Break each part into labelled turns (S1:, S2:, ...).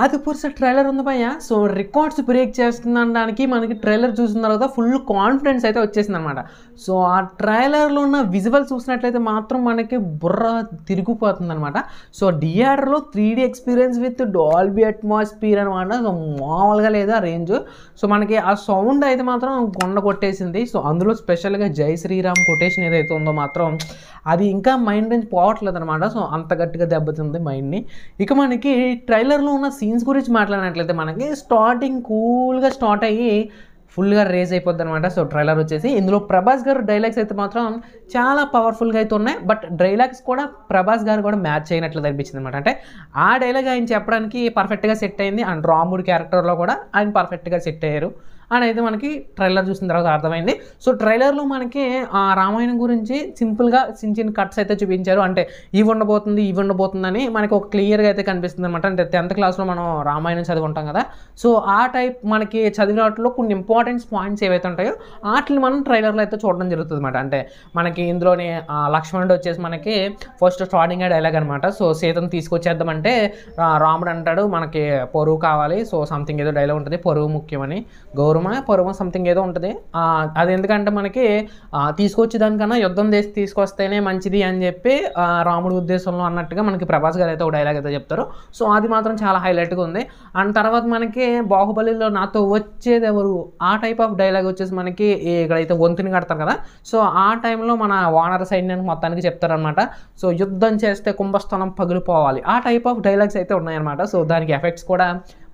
S1: Adipurush trailer ఉంది భయ్య so records break చేస్తుందనడానికి మనకి ట్రైలర్ చూసిన తర్వాత ఫుల్ కాన్ఫిడెన్స్ అయితే వచ్చేసింది అనమాట సో ఆ ట్రైలర్లో ఉన్న విజువల్ చూసినట్లయితే మాత్రం మనకి బుర్ర తిరిగిపోతుంది అనమాట సో డిఆర్లో three D experience with Dolby atmosphere అనమాట సో మామూలుగా లేదు ఆ రేంజ్ సో మనకి ఆ సౌండ్ అయితే మాత్రం కొండ కొట్టేసింది సో అందులో స్పెషల్గా జై శ్రీరామ్ కొటేషన్ ఏదైతే ఉందో మాత్రం అది ఇంకా మైండ్ నుంచి పోవట్లేదు అనమాట సో అంత గట్టిగా దెబ్బతింది మైండ్ని ఇక మనకి ట్రైలర్లో ఉన్న సీన్స్ గురించి మాట్లాడినట్లయితే మనకి స్టార్టింగ్ కూల్గా స్టార్ట్ అయ్యి ఫుల్గా రేజ్ అయిపోద్ది అనమాట సో ట్రైలర్ వచ్చేసి ఇందులో ప్రభాస్ గారు డైలాగ్స్ అయితే మాత్రం చాలా పవర్ఫుల్గా అయితే ఉన్నాయి బట్ డైలాగ్స్ కూడా ప్రభాస్ గారు కూడా మ్యాచ్ అయినట్లు అనిపించింది అనమాట అంటే ఆ డైలాగ్ ఆయన చెప్పడానికి పర్ఫెక్ట్గా సెట్ అయింది అండ్ రాముడు క్యారెక్టర్లో కూడా ఆయన పర్ఫెక్ట్గా సెట్ అయ్యారు అని అయితే మనకి ట్రైలర్ చూసిన తర్వాత అర్థమైంది సో ట్రైలర్లో మనకి ఆ రామాయణం గురించి సింపుల్గా చిన్న చిన్న కట్స్ అయితే చూపించారు అంటే ఇవి ఉండబోతుంది ఇవి ఉండబోతుందని మనకి ఒక క్లియర్గా అయితే కనిపిస్తుంది అనమాట అంటే టెన్త్ క్లాస్లో మనం రామాయణం చదువుకుంటాం కదా సో ఆ టైప్ మనకి చదివిన వాటిలో కొన్ని ఇంపార్టెంట్ పాయింట్స్ ఏవైతే ఉంటాయో వాటిని మనం ట్రైలర్లో అయితే చూడడం జరుగుతుంది అనమాట అంటే మనకి ఇందులోనే లక్ష్మణుడు వచ్చేసి మనకి ఫస్ట్ స్టార్టింగ్ డైలాగ్ అనమాట సో సీతను తీసుకొచ్చేద్దామంటే రాముడు అంటాడు మనకి పొరుగు కావాలి సో సంథింగ్ ఏదో డైలాగ్ ఉంటుంది పొరుగు ముఖ్యమని గౌరవం పురమా పురమ సంథింగ్ ఏదో ఉంటుంది అది ఎందుకంటే మనకి తీసుకొచ్చి దానికన్నా యుద్ధం చేసి తీసుకొస్తేనే మంచిది అని చెప్పి రాముడి ఉద్దేశంలో అన్నట్టుగా మనకి ప్రభాస్ గారు అయితే ఒక డైలాగ్ అయితే చెప్తారు సో అది మాత్రం చాలా హైలైట్గా ఉంది అండ్ తర్వాత మనకి బాహుబలిలో నాతో వచ్చేది ఎవరు ఆ టైప్ ఆఫ్ డైలాగ్ వచ్చేసి మనకి ఇక్కడైతే వంతుని కడతారు కదా సో ఆ టైంలో మన వానర సైన్యానికి మొత్తానికి చెప్తారనమాట సో యుద్ధం చేస్తే కుంభస్థానం పగిలిపోవాలి ఆ టైప్ ఆఫ్ డైలాగ్స్ అయితే ఉన్నాయన్నమాట సో దానికి ఎఫెక్ట్స్ కూడా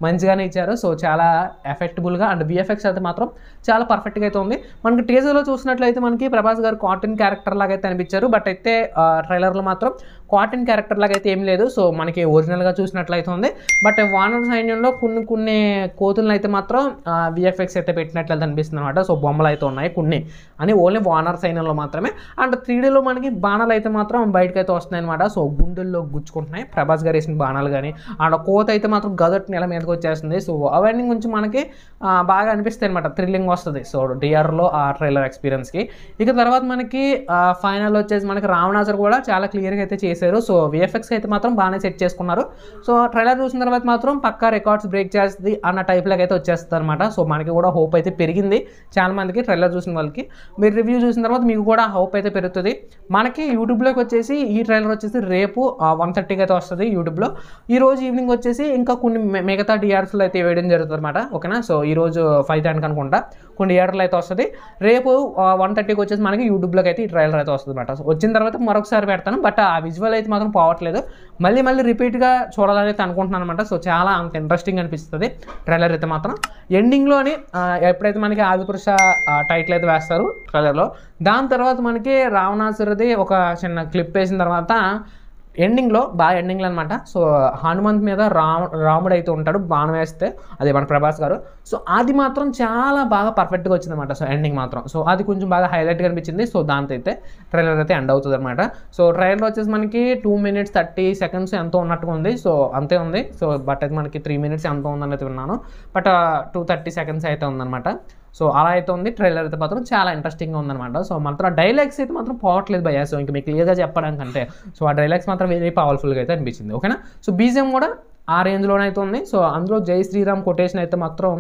S1: మంచిగానే ఇచ్చారు సో చాలా ఎఫెక్టబుల్గా అండ్ విఎఫ్ఎక్స్ అయితే మాత్రం చాలా పర్ఫెక్ట్గా అయితే ఉంది మనకి టీజర్లో చూసినట్లయితే మనకి ప్రభాస్ గారు కాటన్ క్యారెక్టర్ లాగా అయితే అనిపించారు బట్ అయితే ట్రైలర్లో మాత్రం కాటన్ క్యారెక్టర్ లాగా అయితే ఏం లేదు సో మనకి ఒరిజినల్గా చూసినట్లయితే ఉంది బట్ వానర్ సైన్యంలో కొన్ని కొన్ని కోతులను అయితే మాత్రం విఎఫ్ఎక్స్ అయితే పెట్టినట్లయితే అనిపిస్తుంది అనమాట సో బొమ్మలు అయితే ఉన్నాయి కొన్ని అని ఓన్లీ వానర్ సైన్యంలో మాత్రమే అండ్ త్రీడీలో మనకి బాణాలు అయితే మాత్రం బయటకు అయితే వస్తున్నాయి అనమాట సో గుండెల్లో గుచ్చుకుంటున్నాయి ప్రభాస్ గారు వేసిన బాణాలు కానీ అండ్ కోత అయితే మాత్రం గదట్టు నెల మీదకి వచ్చేస్తుంది సో అవన్నీ కొంచెం మనకి బాగా అనిపిస్తాయి అనమాట థ్రిల్లింగ్ వస్తుంది సో డిఆర్లో ఆ ట్రైలర్ ఎక్స్పీరియన్స్కి ఇక తర్వాత మనకి ఫైనల్ వచ్చేసి మనకి రావణాసర్ కూడా చాలా క్లియర్గా అయితే చేసి చేశారు సో విఎఫ్ఎక్స్ అయితే మాత్రం బాగానే సెట్ చేసుకున్నారు సో ట్రైలర్ చూసిన తర్వాత మాత్రం పక్కా రికార్డ్స్ బ్రేక్ చేస్తుంది అన్న టైప్లోకి అయితే వచ్చేస్తుంది అనమాట సో మనకి కూడా హోప్ అయితే పెరిగింది చాలా మందికి ట్రైలర్ చూసిన వాళ్ళకి మీరు రివ్యూ చూసిన తర్వాత మీకు కూడా హోప్ అయితే పెరుగుతుంది మనకి యూట్యూబ్లోకి వచ్చేసి ఈ ట్రైలర్ వచ్చేసి రేపు వన్ థర్టీకి అయితే వస్తుంది యూట్యూబ్లో ఈ రోజు ఈవినింగ్ వచ్చేసి ఇంకా కొన్ని మిగతా డిఆర్స్లో అయితే వేయడం జరుగుతుంది అనమాట ఓకేనా సో ఈ రోజు ఫైవ్ థర్టీకి అనుకుంటా కొన్ని డిఆర్లు అయితే వస్తుంది రేపు వన్ థర్టీకి వచ్చేసి మనకి యూట్యూబ్లోకి అయితే ఈ ట్రైలర్ అయితే వస్తుంది అనమాట వచ్చిన తర్వాత మరొకసారి పెడతాను బట్ ఆ విజువల్ విజువల్ అయితే మాత్రం పోవట్లేదు మళ్ళీ మళ్ళీ రిపీట్గా చూడాలని అయితే అనుకుంటున్నాను అనమాట సో చాలా అంత ఇంట్రెస్టింగ్ అనిపిస్తుంది ట్రైలర్ అయితే మాత్రం ఎండింగ్లోని ఎప్పుడైతే మనకి ఆదిపురుష టైటిల్ అయితే వేస్తారు ట్రైలర్లో దాని తర్వాత మనకి రావణాసురది ఒక చిన్న క్లిప్ వేసిన తర్వాత ఎండింగ్లో బాగా ఎండింగ్లో అనమాట సో హనుమంత్ మీద రామ్ రాముడు అయితే ఉంటాడు బాణం వేస్తే అదే మన ప్రభాస్ గారు సో అది మాత్రం చాలా బాగా పర్ఫెక్ట్గా వచ్చిందన్నమాట సో ఎండింగ్ మాత్రం సో అది కొంచెం బాగా హైలైట్గా అనిపించింది సో దాంతో అయితే ట్రైలర్ అయితే ఎండ్ అవుతుంది అనమాట సో ట్రైలర్ వచ్చేసి మనకి టూ మినిట్స్ థర్టీ సెకండ్స్ ఎంతో ఉన్నట్టుగా ఉంది సో అంతే ఉంది సో బట్ అయితే మనకి త్రీ మినిట్స్ ఎంతో ఉందని అయితే విన్నాను బట్ టూ థర్టీ సెకండ్స్ అయితే ఉందన్నమాట సో అలా అయితే ఉంది ట్రైలర్ అయితే మాత్రం చాలా ఇంట్రెస్టింగ్గా ఉందన్నమాట సో మాత్రం ఆ డైలాగ్స్ అయితే మాత్రం పోవట్లేదు భయ సో ఇంకా మీకు క్లియర్గా చెప్పడానికంటే సో ఆ డైలాగ్స్ మాత్రం వెరీ పవర్ఫుల్గా అయితే అనిపించింది ఓకేనా సో బీజిఎం కూడా ఆ రేంజ్లోనే అయితే ఉంది సో అందులో జై శ్రీరామ్ కొటేషన్ అయితే మాత్రం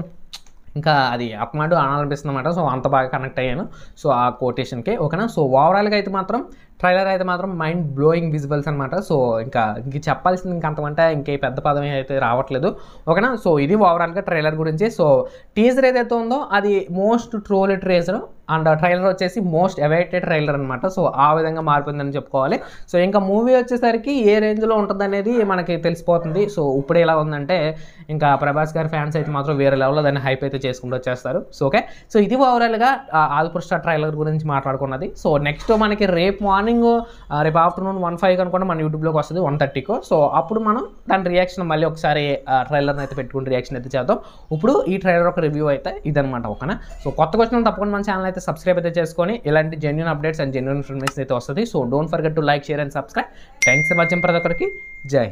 S1: ఇంకా అది అప్మాడు అనాలనిపిస్తుంది అనమాట సో అంత బాగా కనెక్ట్ అయ్యాను సో ఆ కోటేషన్కి ఓకేనా సో ఓవరాల్గా అయితే మాత్రం ట్రైలర్ అయితే మాత్రం మైండ్ బ్లోయింగ్ విజువల్స్ అనమాట సో ఇంకా ఇంక చెప్పాల్సింది ఇంకంతమంటే ఇంకే పెద్ద పదం అయితే రావట్లేదు ఓకేనా సో ఇది ఓవరాల్గా ట్రైలర్ గురించి సో టీజర్ ఏదైతే ఉందో అది most troll teaser and trailer వచ్చేసి మోస్ట్ అవైటెడ్ ట్రైలర్ అనమాట సో ఆ విధంగా మారిపోయిందని చెప్పుకోవాలి సో ఇంకా మూవీ వచ్చేసరికి ఏ రేంజ్లో ఉంటుంది అనేది మనకి తెలిసిపోతుంది సో ఇప్పుడు ఎలా ఉందంటే ఇంకా ప్రభాస్ గారి ఫ్యాన్స్ అయితే మాత్రం వేరే లెవెల్లో దాన్ని హైప్ అయితే చేసుకుంటూ వచ్చేస్తారు సో ఓకే సో ఇది ఓవరాల్గా ఆల్పుర్ స్టార్ ట్రైలర్ గురించి మాట్లాడుకున్నది సో నెక్స్ట్ మనకి రేపు మార్నింగ్ మార్నింగ్ రేపు ఆఫ్టర్నూన్ వన్ ఫైవ్ అనుకుంటే మన యూట్యూబ్లోకి వస్తుంది వన్ థర్టీకో సో అప్పుడు మనం దాని రియాక్షన్ మళ్ళీ ఒకసారి ట్రైలర్ని అయితే పెట్టుకుని రియాక్షన్ అయితే చేద్దాం ఇప్పుడు ఈ ట్రైలర్ ఒక రివ్యూ అయితే ఇదనమాట ఒకనా సో కొత్త క్వశ్చన్ తప్పకుండా మన ఛానల్ అయితే సబ్స్క్రైబ్ అయితే చేసుకొని ఇలాంటి genuine updates and genuine information అయితే వస్తుంది so don't forget to like share and subscribe thanks మధ్యం ప్రతి ఒక్కరికి జై